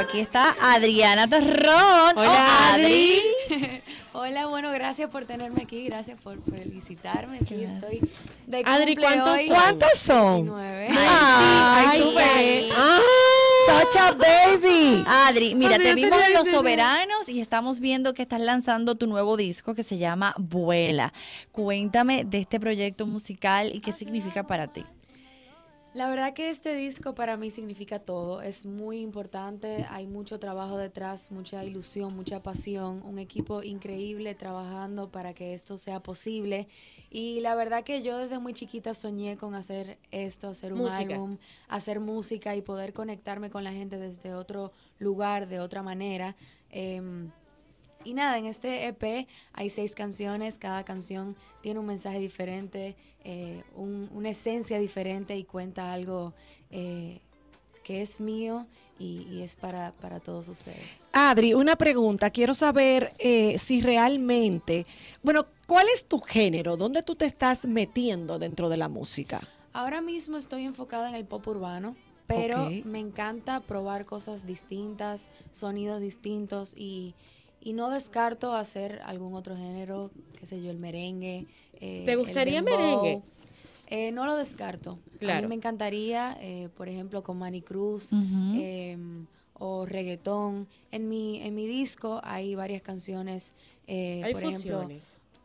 Aquí está Adriana Torrón. Hola, oh, Adri. Hola, bueno, gracias por tenerme aquí, gracias por felicitarme. Sí, estoy de Adri, ¿cuántos, ¿cuántos son? 19. Ay, ay, ay ah. Baby. Adri, mira, te vimos en Los Soberanos y estamos viendo que estás lanzando tu nuevo disco que se llama Vuela. Cuéntame de este proyecto musical y qué ah, significa para ti. La verdad que este disco para mí significa todo, es muy importante, hay mucho trabajo detrás, mucha ilusión, mucha pasión, un equipo increíble trabajando para que esto sea posible y la verdad que yo desde muy chiquita soñé con hacer esto, hacer un álbum, hacer música y poder conectarme con la gente desde otro lugar, de otra manera. Em, y nada, en este EP hay seis canciones, cada canción tiene un mensaje diferente, eh, una esencia diferente y cuenta algo eh, que es mío y, es para, todos ustedes. Adri, una pregunta. Quiero saber eh, si realmente, bueno, ¿cuál es tu género? ¿Dónde tú te estás metiendo dentro de la música? Ahora mismo estoy enfocada en el pop urbano. Pero me encanta probar cosas distintas, sonidos distintos y, y no descarto hacer algún otro género, qué sé yo, el merengue. Eh, ¿Te gustaría merengue? Eh, no lo descarto. A mí me encantaría, eh, por ejemplo, con Manny Cruz em, o reggaetón. En mi, en mi disco hay varias canciones, eh, hay por ejemplo,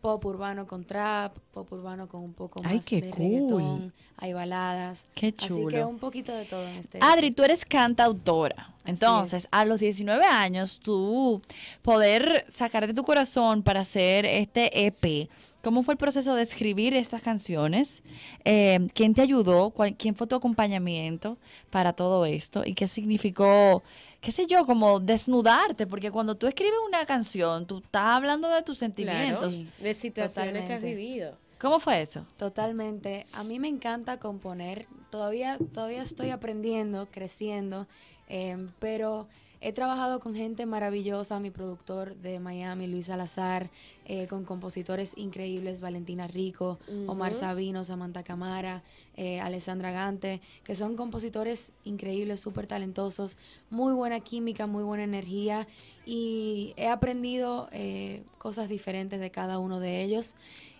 pop urbano con trap, pop urbano con un poco más de cool. reggaetón, hay baladas. Así que un poquito de todo en este. Adri, tú eres cantautora. Entonces, a los 19 años, tú poder sacar de tu corazón para hacer este EP, ¿cómo fue el proceso de escribir estas canciones? Eh, ¿Quién te ayudó? ¿Quién fue tu acompañamiento para todo esto? ¿Y qué significó, qué sé yo, como desnudarte? Porque cuando tú escribes una canción, tú estás hablando de tus sentimientos. de situaciones que has vivido. ¿Cómo fue eso? Totalmente. A mí me encanta componer. Todavía, todavía estoy aprendiendo, creciendo Em, pero he trabajado con gente maravillosa, mi productor de Miami, Luis Salazar, eh, con compositores increíbles, Valentina Rico, Omar Sabino, Samantha Camara, eh, Alessandra Gante, que son compositores increíbles, súper talentosos, muy buena química, muy buena energía y he aprendido eh, cosas diferentes de cada uno de ellos.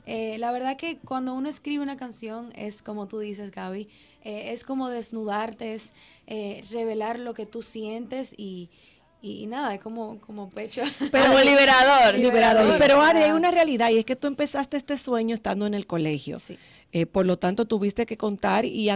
Eh, la verdad que cuando uno escribe una canción es como tú dices, Gaby, eh, es como desnudarte, es eh, revelar lo que tú sientes y, nada, es como, como pecho. Pero como liberador. liberador. Pero Adri, hay una realidad y es que tú empezaste este sueño estando en el colegio. por lo tanto, tuviste que contar y,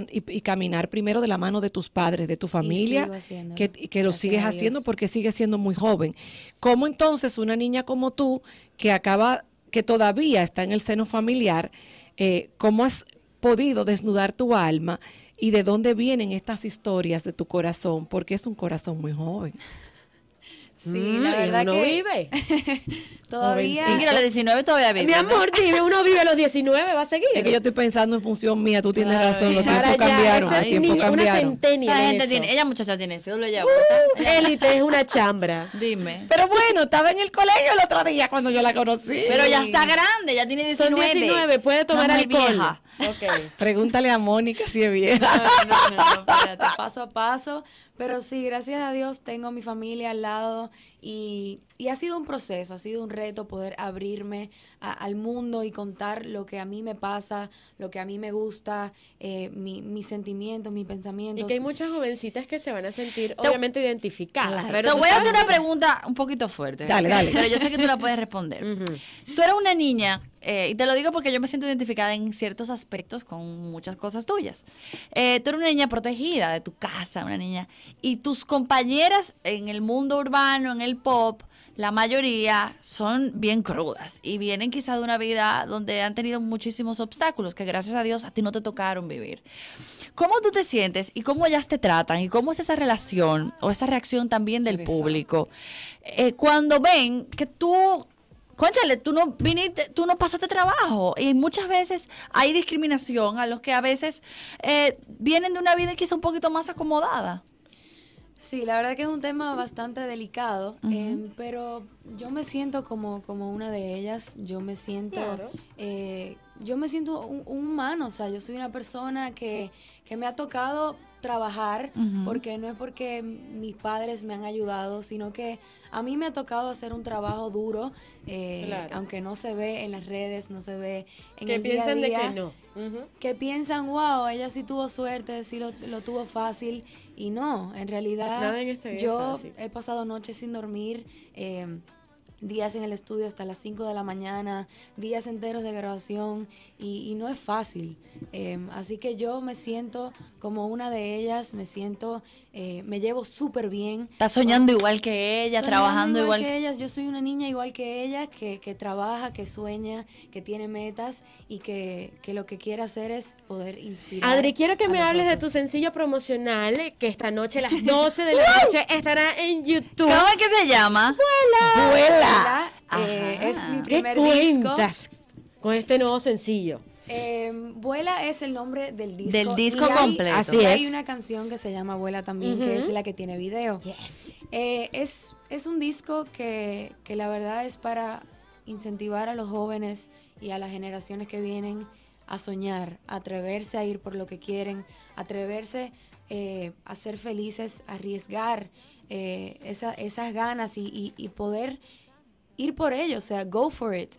caminar primero de la mano de tus padres, de tu familia, que, que, lo sigues haciendo porque sigues siendo muy joven. ¿Cómo entonces una niña como tú, que acaba que todavía está en el seno familiar, eh, ¿cómo has podido desnudar tu alma y de dónde vienen estas historias de tu corazón? Porque es un corazón muy joven. Sí, mm, la verdad uno que vive. todavía. Sí, mira, los 19 todavía vive. Mi amor, dime, uno vive los 19, va a seguir. Es que yo estoy pensando en función mía, tú tienes razón, los tiempos cambiaron, es niña, Una centenia. gente tiene, ella muchacha tiene cédula ya. Uh, élite es una chambra. Dime. Pero bueno, estaba en el colegio el otro día cuando yo la conocí. Pero ya está grande, ya tiene 19. Son 19, puede tomar no, alcohol. Okay. Pregúntale a Mónica si es vieja. No, no, espérate, paso a paso. Pero sí, gracias a Dios tengo mi familia al lado y, ha sido un proceso, ha sido un reto poder abrirme al mundo y contar lo que a mí me pasa, lo que a mí me gusta, eh, mi, mis sentimientos, mis pensamientos. Y que hay muchas jovencitas que se van a sentir obviamente identificadas. voy a hacer una pregunta un poquito fuerte. Dale, dale. Pero yo sé que tú la puedes responder. Tú eras una niña eh, y te lo digo porque yo me siento identificada en ciertos aspectos con muchas cosas tuyas. Eh, tú eres una niña protegida de tu casa, una niña, y tus compañeras en el mundo urbano, en el pop, la mayoría son bien crudas y vienen quizá de una vida donde han tenido muchísimos obstáculos que gracias a Dios a ti no te tocaron vivir. ¿Cómo tú te sientes y cómo ellas te tratan y cómo es esa relación o esa reacción también del público eh, cuando ven que tú Conchale, tú no viniste, tú no pasaste trabajo. Y muchas veces hay discriminación a los que a veces eh, vienen de una vida que es un poquito más acomodada. Sí, la verdad que es un tema bastante delicado, eh, pero yo me siento como, como una de ellas, yo me siento, eh, yo me siento un, humano, o sea, yo soy una persona que, que me ha tocado trabajar, porque no es porque mis padres me han ayudado, sino que a mí me ha tocado hacer un trabajo duro, eh, aunque no se ve en las redes, no se ve en que el piensan de que no. Que piensan, wow, ella sí tuvo suerte, sí lo, tuvo fácil, y no, en realidad yo he pasado noches sin dormir. Em, días en el estudio hasta las 5 de la mañana, días enteros de grabación y, no es fácil. Em, así que yo me siento como una de ellas, me siento, eh, me llevo súper bien. Está soñando igual que ella, trabajando igual, que, ella Yo soy una niña igual que ella, que, que trabaja, que sueña, que tiene metas y que, lo que quiere hacer es poder inspirar. Adri, quiero que me hables de tu sencillo promocional que esta noche las 12 de la noche estará en YouTube. ¿Cómo es que se llama? Vuela. Vuela. Eh, es mi primer ¿Qué cuentas con este nuevo sencillo? Em, Vuela es el nombre del disco. Del disco completo. Así es. Hay una canción que se llama Vuela también, que es la que tiene video. Yes. Eh, es, es un disco que, la verdad es para incentivar a los jóvenes y a las generaciones que vienen a soñar, atreverse a ir por lo que quieren, atreverse eh, a ser felices, arriesgar esas ganas y poder ir por ello, o sea, go for it.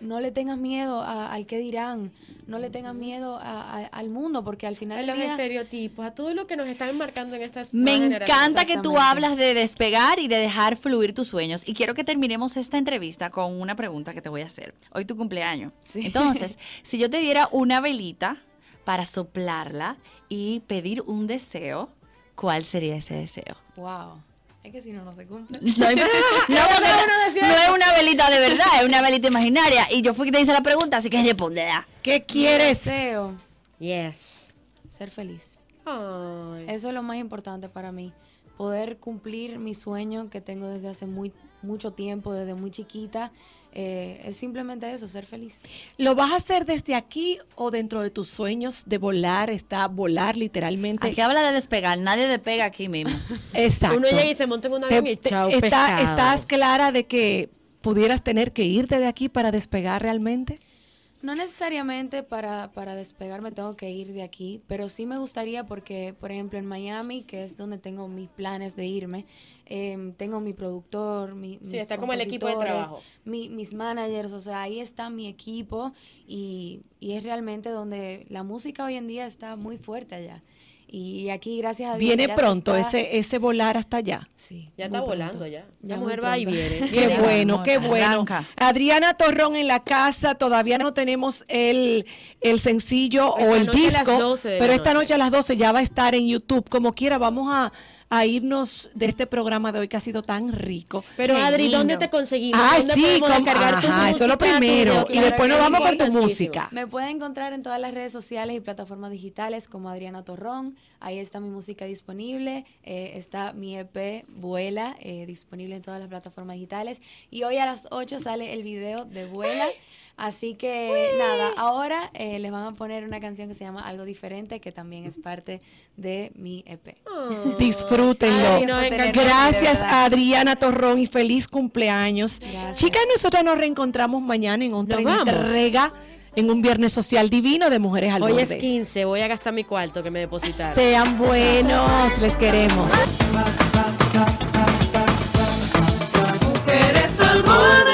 No le tengas miedo al que dirán, no le tengas miedo al mundo, porque al final... A los estereotipos, a todo lo que nos están enmarcando en estas... Me encanta que tú hablas de despegar y de dejar fluir tus sueños. Y quiero que terminemos esta entrevista con una pregunta que te voy a hacer. Hoy tu cumpleaños. Entonces, si yo te diera una velita para soplarla y pedir un deseo, ¿cuál sería ese deseo? Wow. Es que si no, no se cumple. No, no, es una velita de verdad, es una velita imaginaria. Y yo fui que te hice la pregunta, así que respondela. ¿Qué quieres? Mi deseo. Yes. Ser feliz. Eso es lo más importante para mí. Poder cumplir mi sueño que tengo desde hace muy mucho tiempo, desde muy chiquita. Eh, es simplemente eso, ser feliz. ¿Lo vas a hacer desde aquí o dentro de tus sueños de volar? Está volar literalmente. Aquí habla de despegar, nadie despega aquí mismo. Exacto. Uno llega y se monta en una está, ¿Estás clara de que pudieras tener que irte de aquí para despegar realmente? No necesariamente para, para tengo que ir de aquí, pero sí me gustaría porque, por ejemplo, en Miami, que es donde tengo mis planes de irme, em, tengo mi productor, mi, está como el equipo de trabajo. mis managers, o sea, ahí está mi equipo y, y es realmente donde la música hoy en día está muy fuerte allá. Y aquí, gracias a Dios. Viene pronto ese, ese volar hasta allá. Sí. Ya está volando ya. La mujer va y viene. Qué bueno, qué bueno. Adriana Torrón en la casa. Todavía no tenemos el, el sencillo o el disco. pero esta noche a las 12 ya va a estar en YouTube. Como quiera, vamos a a irnos de este programa de hoy que ha sido tan rico. Pero Adri, ¿dónde te conseguimos? Ah, sí, descargar ajá, tu eso es lo primero. y después nos vamos con tu música. Me pueden encontrar en todas las redes sociales y plataformas digitales como Adriana Torrón. Ahí está mi música disponible. Eh, está mi EP Vuela, eh, disponible en todas las plataformas digitales. Y hoy a las 8 sale el video de Vuela. Así que nada, ahora eh, les van a poner una canción que se llama Algo Diferente, que también es parte de mi EP. Oh disfrútenlo. Gracias a Adriana Torrón y feliz cumpleaños. Chicas, nosotros nos reencontramos mañana en un tren rega en un viernes social divino de mujeres al Hoy es 15, voy a gastar mi cuarto que me depositaron. Sean buenos, les queremos. Mujeres al